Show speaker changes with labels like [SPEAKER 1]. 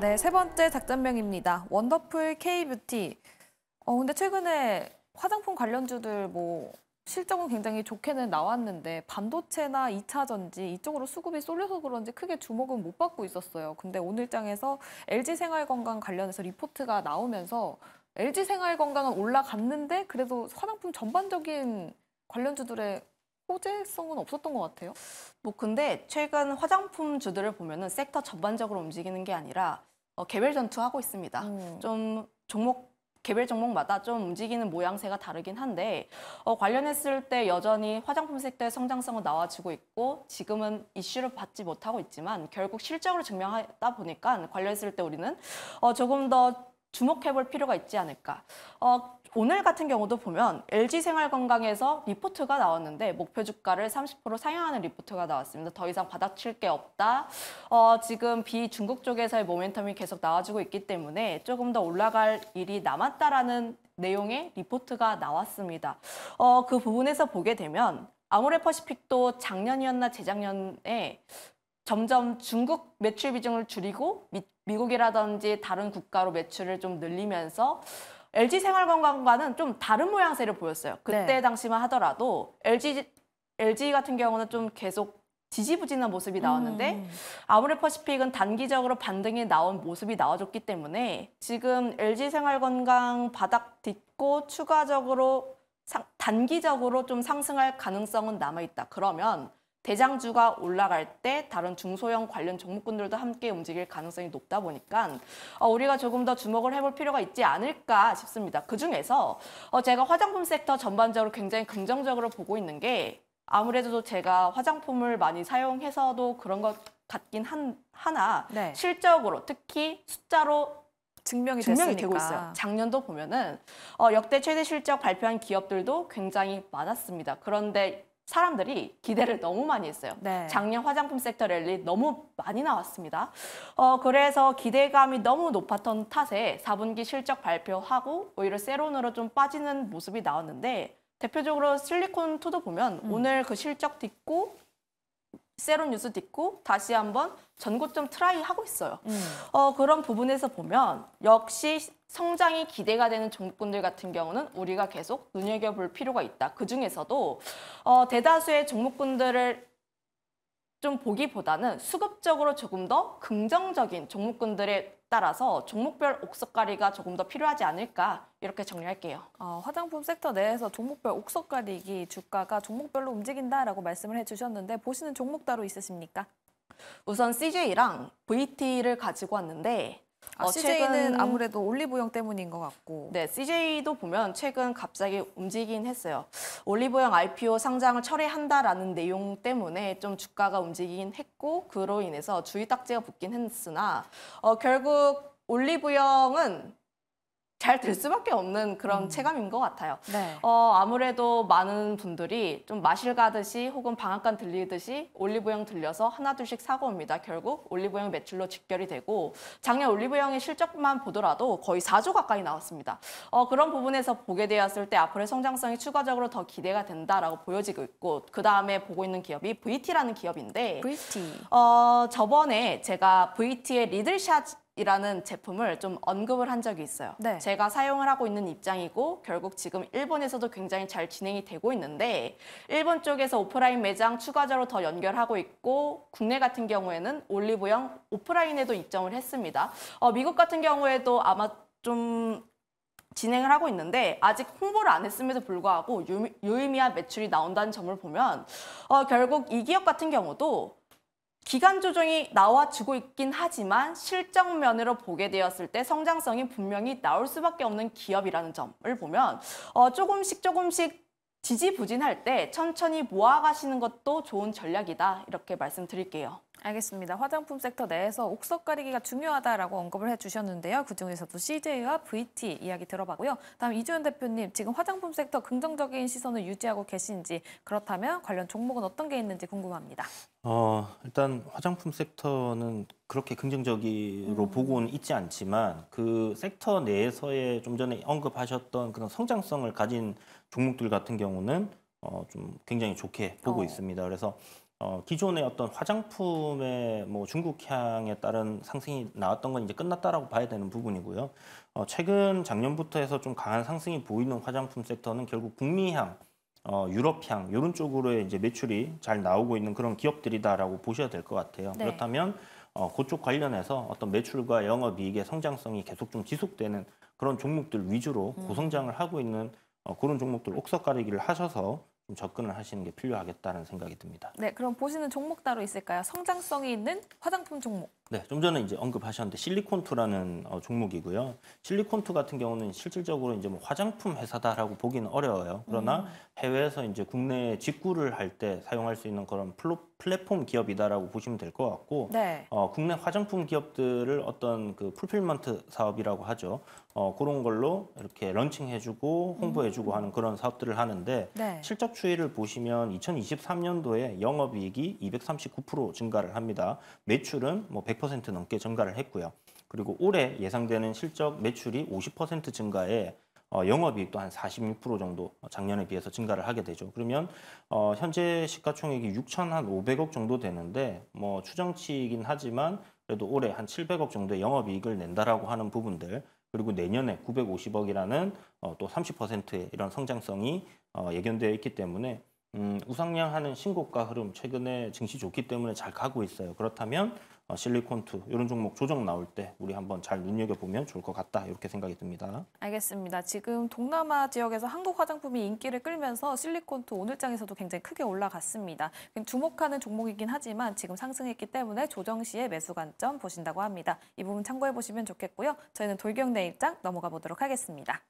[SPEAKER 1] 네, 세 번째 작전명입니다. 원더풀 K-뷰티. 어, 근데 최근에 화장품 관련주들 뭐 실적은 굉장히 좋게는 나왔는데 반도체나 2차 전지 이쪽으로 수급이 쏠려서 그런지 크게 주목은 못 받고 있었어요. 근데 오늘장에서 LG 생활건강 관련해서 리포트가 나오면서 LG 생활건강은 올라갔는데 그래도 화장품 전반적인
[SPEAKER 2] 관련주들의 호재성은 없었던 것 같아요. 뭐 근데 최근 화장품 주들을 보면은 섹터 전반적으로 움직이는 게 아니라 어, 개별 전투하고 있습니다. 음. 좀 종목 개별 종목마다 좀 움직이는 모양새가 다르긴 한데 어, 관련했을 때 여전히 화장품 섹터의 성장성은 나와주고 있고 지금은 이슈를 받지 못하고 있지만 결국 실적으로 증명하다 보니까 관련했을 때 우리는 어, 조금 더 주목해 볼 필요가 있지 않을까. 어, 오늘 같은 경우도 보면 LG생활건강에서 리포트가 나왔는데 목표 주가를 30% 상향하는 리포트가 나왔습니다. 더 이상 받아칠게 없다. 어, 지금 비중국 쪽에서의 모멘텀이 계속 나와주고 있기 때문에 조금 더 올라갈 일이 남았다라는 내용의 리포트가 나왔습니다. 어, 그 부분에서 보게 되면 아모레퍼시픽도 작년이었나 재작년에 점점 중국 매출 비중을 줄이고 미국이라든지 다른 국가로 매출을 좀 늘리면서 LG 생활건강과는좀 다른 모양새를 보였어요. 네. 그때 네. 당시만 하더라도 LG LG 같은 경우는 좀 계속 지지부진한 모습이 나왔는데 음. 아모레퍼시픽은 단기적으로 반등이 나온 모습이 나와줬기 때문에 지금 LG 생활건강 바닥 딛고 추가적으로 상, 단기적으로 좀 상승할 가능성은 남아있다. 그러면 대장주가 올라갈 때 다른 중소형 관련 종목군들도 함께 움직일 가능성이 높다 보니까 어, 우리가 조금 더 주목을 해볼 필요가 있지 않을까 싶습니다. 그중에서 어, 제가 화장품 섹터 전반적으로 굉장히 긍정적으로 보고 있는 게 아무래도 제가 화장품을 많이 사용해서도 그런 것 같긴 한, 하나 네. 실적으로 특히 숫자로 증명이, 증명이 되고 있어요. 작년도 보면은 어, 역대 최대 실적 발표한 기업들도 굉장히 많았습니다. 그런데 사람들이 기대를 너무 많이 했어요. 네. 작년 화장품 섹터 랠리 너무 많이 나왔습니다. 어, 그래서 기대감이 너무 높았던 탓에 4분기 실적 발표하고 오히려 세론으로 좀 빠지는 모습이 나왔는데 대표적으로 실리콘2도 보면 음. 오늘 그 실적 딛고 새로운 뉴스 듣고 다시 한번 전고점 트라이 하고 있어요. 음. 어, 그런 부분에서 보면 역시 성장이 기대가 되는 종목군들 같은 경우는 우리가 계속 눈여겨볼 필요가 있다. 그중에서도 어, 대다수의 종목군들을 좀 보기보다는 수급적으로 조금 더 긍정적인 종목군들의 따라서 종목별 옥석가리가 조금 더 필요하지 않을까 이렇게 정리할게요.
[SPEAKER 1] 어, 화장품 섹터 내에서 종목별 옥석가리기 주가가 종목별로 움직인다라고 말씀을 해주셨는데 보시는 종목 따로 있으십니까? 우선
[SPEAKER 2] CJ랑 VT를 가지고 왔는데
[SPEAKER 1] 아, 어, CJ는 최근... 아무래도 올리브영 때문인
[SPEAKER 2] 것 같고. 네, CJ도 보면 최근 갑자기 움직이긴 했어요. 올리브영 IPO 상장을 철회한다라는 내용 때문에 좀 주가가 움직이긴 했고 그로 인해서 주의 딱지가 붙긴 했으나 어, 결국 올리브영은
[SPEAKER 3] 잘될 음. 수밖에
[SPEAKER 2] 없는 그런 음. 체감인 것 같아요. 네. 어, 아무래도 많은 분들이 좀 마실 가듯이 혹은 방앗간 들리듯이 올리브영 들려서 하나 둘씩 사고 옵니다. 결국 올리브영 매출로 직결이 되고 작년 올리브영의 실적만 보더라도 거의 4조 가까이 나왔습니다. 어, 그런 부분에서 보게 되었을 때 앞으로의 성장성이 추가적으로 더 기대가 된다라고 보여지고 있고 그 다음에 보고 있는 기업이 VT라는 기업인데 VT. 어, 저번에 제가 VT의 리들샷 이라는 제품을 좀 언급을 한 적이 있어요. 네. 제가 사용을 하고 있는 입장이고 결국 지금 일본에서도 굉장히 잘 진행이 되고 있는데 일본 쪽에서 오프라인 매장 추가적으로 더 연결하고 있고 국내 같은 경우에는 올리브영 오프라인에도 입점을 했습니다. 어, 미국 같은 경우에도 아마 좀 진행을 하고 있는데 아직 홍보를 안 했음에도 불구하고 유의미한 매출이 나온다는 점을 보면 어, 결국 이 기업 같은 경우도 기간 조정이 나와주고 있긴 하지만 실적면으로 보게 되었을 때 성장성이 분명히 나올 수밖에 없는 기업이라는 점을 보면 어, 조금씩 조금씩 지지부진할 때 천천히 모아가시는 것도 좋은 전략이다 이렇게 말씀드릴게요. 알겠습니다. 화장품
[SPEAKER 1] 섹터 내에서 옥석 가리기가 중요하다라고 언급을 해주셨는데요. 그중에서도 CJ와 VT 이야기 들어봤고요. 다음 이주연 대표님, 지금 화장품 섹터 긍정적인 시선을 유지하고 계신지 그렇다면 관련 종목은 어떤 게 있는지 궁금합니다.
[SPEAKER 3] 어, 일단 화장품 섹터는 그렇게 긍정적으로 음. 보고는 있지 않지만 그 섹터 내에서의 좀 전에 언급하셨던 그런 성장성을 가진 종목들 같은 경우는 어, 좀 굉장히 좋게 보고 어. 있습니다. 그래서 어, 기존의 어떤 화장품의 뭐 중국향에 따른 상승이 나왔던 건 이제 끝났다라고 봐야 되는 부분이고요. 어, 최근 작년부터 해서 좀 강한 상승이 보이는 화장품 섹터는 결국 북미향, 어, 유럽향 이런 쪽으로 이제 매출이 잘 나오고 있는 그런 기업들이다라고 보셔야 될 것 같아요. 네. 그렇다면 어, 그쪽 관련해서 어떤 매출과 영업이익의 성장성이 계속 좀 지속되는 그런 종목들 위주로 음. 고성장을 하고 있는 어, 그런 종목들 옥석 가리기를 하셔서 접근을 하시는 게 필요하겠다는 생각이 듭니다.
[SPEAKER 1] 네, 그럼 보시는 종목 따로 있을까요? 성장성이 있는 화장품 종목.
[SPEAKER 3] 네, 좀 전에 이제 언급하셨는데 실리콘투라는 어, 종목이고요. 실리콘투 같은 경우는 실질적으로 이제 뭐 화장품 회사다라고 보기는 어려워요. 그러나 음. 해외에서 이제 국내 에 직구를 할 때 사용할 수 있는 그런 플로, 플랫폼 기업이다라고 보시면 될 것 같고, 네. 어, 국내 화장품 기업들을 어떤 그 풀필먼트 사업이라고 하죠. 어, 그런 걸로 이렇게 런칭해주고 홍보해주고 음. 하는 그런 사업들을 하는데 네. 실적 추이를 보시면 2023년도에 영업이익이 239% 증가를 합니다. 매출은 뭐100 100% 넘게 증가를 했고요. 그리고 올해 예상되는 실적 매출이 50% 증가에 어, 영업이익 도한 46% 정도 어, 작년에 비해서 증가를 하게 되죠. 그러면 어, 현재 시가총액이 6,500억 정도 되는데 뭐 추정치이긴 하지만 그래도 올해 한 700억 정도의 영업이익을 낸다라고 하는 부분들 그리고 내년에 950억이라는 어, 또 30%의 이런 성장성이 어, 예견되어 있기 때문에 음, 우상향 하는 신고가 흐름 최근에 증시 좋기 때문에 잘 가고 있어요. 그렇다면 어, 실리콘투 이런 종목 조정 나올 때 우리 한번 잘 눈여겨보면 좋을 것 같다 이렇게 생각이 듭니다.
[SPEAKER 1] 알겠습니다. 지금 동남아 지역에서 한국 화장품이 인기를 끌면서 실리콘투 오늘장에서도 굉장히 크게 올라갔습니다. 주목하는 종목이긴 하지만 지금 상승했기 때문에 조정 시의 매수 관점 보신다고 합니다. 이 부분 참고해보시면 좋겠고요. 저희는 돌격 내입장 넘어가 보도록 하겠습니다.